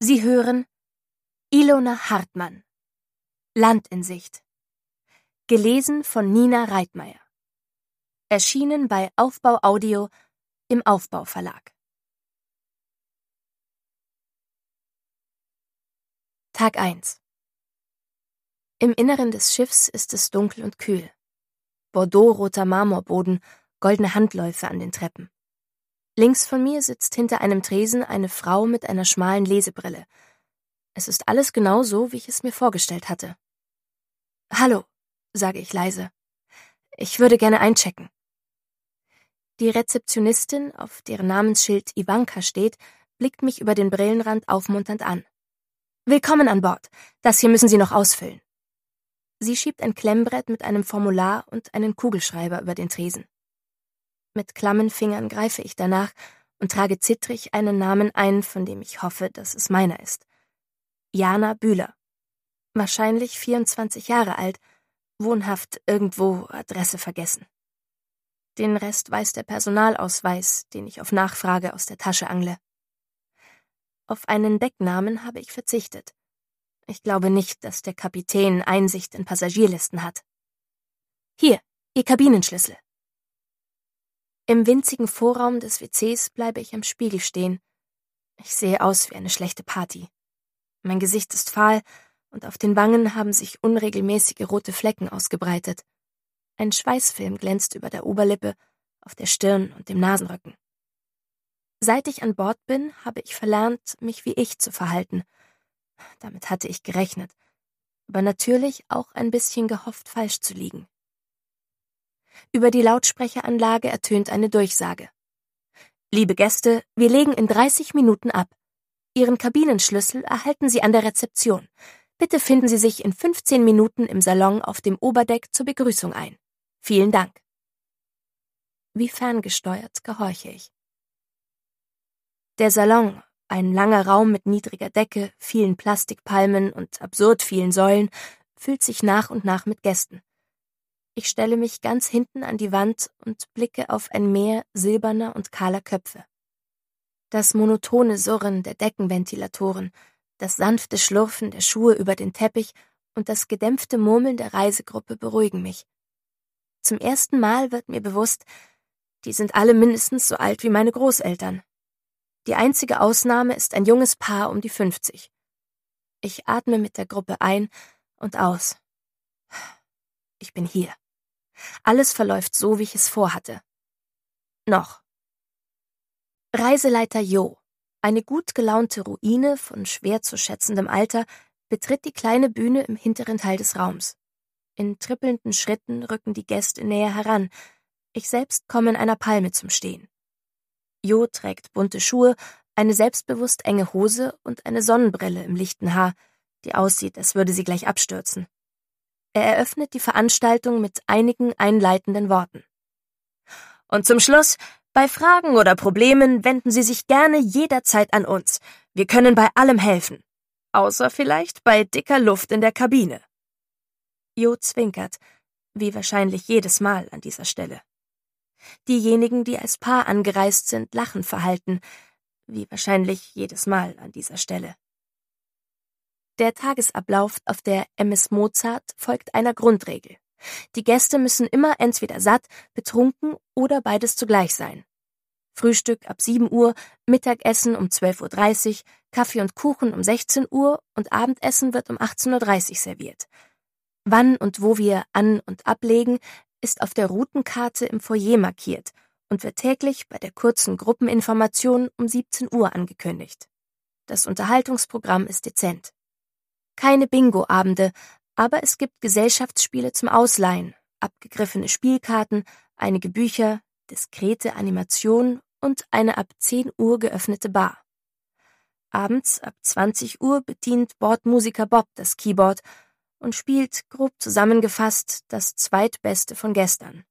Sie hören Ilona Hartmann Land in Sicht. Gelesen von Nina Reitmeier. Erschienen bei Aufbau Audio im Aufbau Verlag. Tag 1 Im Inneren des Schiffs ist es dunkel und kühl. Bordeaux-roter Marmorboden, goldene Handläufe an den Treppen. Links von mir sitzt hinter einem Tresen eine Frau mit einer schmalen Lesebrille. Es ist alles genau so, wie ich es mir vorgestellt hatte. Hallo, sage ich leise. Ich würde gerne einchecken. Die Rezeptionistin, auf deren Namensschild Ivanka steht, blickt mich über den Brillenrand aufmunternd an. Willkommen an Bord. Das hier müssen Sie noch ausfüllen. Sie schiebt ein Klemmbrett mit einem Formular und einen Kugelschreiber über den Tresen. Mit klammen Fingern greife ich danach und trage zittrig einen Namen ein, von dem ich hoffe, dass es meiner ist. Jana Bühler. Wahrscheinlich 24 Jahre alt, wohnhaft irgendwo, Adresse vergessen. Den Rest weiß der Personalausweis, den ich auf Nachfrage aus der Tasche angle. Auf einen Decknamen habe ich verzichtet. Ich glaube nicht, dass der Kapitän Einsicht in Passagierlisten hat. Hier, Ihr Kabinenschlüssel. Im winzigen Vorraum des WCs bleibe ich am Spiegel stehen. Ich sehe aus wie eine schlechte Party. Mein Gesicht ist fahl und auf den Wangen haben sich unregelmäßige rote Flecken ausgebreitet. Ein Schweißfilm glänzt über der Oberlippe, auf der Stirn und dem Nasenrücken. Seit ich an Bord bin, habe ich verlernt, mich wie ich zu verhalten. Damit hatte ich gerechnet, aber natürlich auch ein bisschen gehofft, falsch zu liegen. Über die Lautsprecheranlage ertönt eine Durchsage. Liebe Gäste, wir legen in 30 Minuten ab. Ihren Kabinenschlüssel erhalten Sie an der Rezeption. Bitte finden Sie sich in 15 Minuten im Salon auf dem Oberdeck zur Begrüßung ein. Vielen Dank. Wie ferngesteuert gehorche ich. Der Salon, ein langer Raum mit niedriger Decke, vielen Plastikpalmen und absurd vielen Säulen, füllt sich nach und nach mit Gästen. Ich stelle mich ganz hinten an die Wand und blicke auf ein Meer silberner und kahler Köpfe. Das monotone Surren der Deckenventilatoren, das sanfte Schlurfen der Schuhe über den Teppich und das gedämpfte Murmeln der Reisegruppe beruhigen mich. Zum ersten Mal wird mir bewusst, die sind alle mindestens so alt wie meine Großeltern. Die einzige Ausnahme ist ein junges Paar um die 50. Ich atme mit der Gruppe ein und aus. Ich bin hier. Alles verläuft so, wie ich es vorhatte. Noch. Reiseleiter Jo, eine gut gelaunte Ruine von schwer zu schätzendem Alter, betritt die kleine Bühne im hinteren Teil des Raums. In trippelnden Schritten rücken die Gäste näher heran. Ich selbst komme in einer Palme zum Stehen. Jo trägt bunte Schuhe, eine selbstbewusst enge Hose und eine Sonnenbrille im lichten Haar, die aussieht, als würde sie gleich abstürzen. Er eröffnet die Veranstaltung mit einigen einleitenden Worten. Und zum Schluss, bei Fragen oder Problemen wenden Sie sich gerne jederzeit an uns. Wir können bei allem helfen. Außer vielleicht bei dicker Luft in der Kabine. Jo zwinkert, wie wahrscheinlich jedes Mal an dieser Stelle. Diejenigen, die als Paar angereist sind, lachen verhalten, wie wahrscheinlich jedes Mal an dieser Stelle. Der Tagesablauf auf der MS Mozart folgt einer Grundregel. Die Gäste müssen immer entweder satt, betrunken oder beides zugleich sein. Frühstück ab 7 Uhr, Mittagessen um 12.30 Uhr, Kaffee und Kuchen um 16 Uhr und Abendessen wird um 18.30 Uhr serviert. Wann und wo wir an- und ablegen, ist auf der Routenkarte im Foyer markiert und wird täglich bei der kurzen Gruppeninformation um 17 Uhr angekündigt. Das Unterhaltungsprogramm ist dezent. Keine Bingo-Abende, aber es gibt Gesellschaftsspiele zum Ausleihen, abgegriffene Spielkarten, einige Bücher, diskrete Animationen und eine ab 10 Uhr geöffnete Bar. Abends ab 20 Uhr bedient Bordmusiker Bob das Keyboard und spielt, grob zusammengefasst, das zweitbeste von gestern.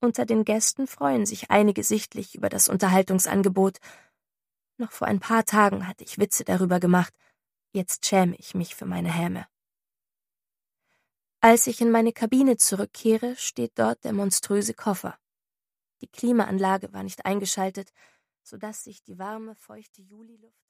Unter den Gästen freuen sich einige sichtlich über das Unterhaltungsangebot. Noch vor ein paar Tagen hatte ich Witze darüber gemacht, Jetzt schäme ich mich für meine Häme. Als ich in meine Kabine zurückkehre, steht dort der monströse Koffer. Die Klimaanlage war nicht eingeschaltet, sodass sich die warme, feuchte Juliluft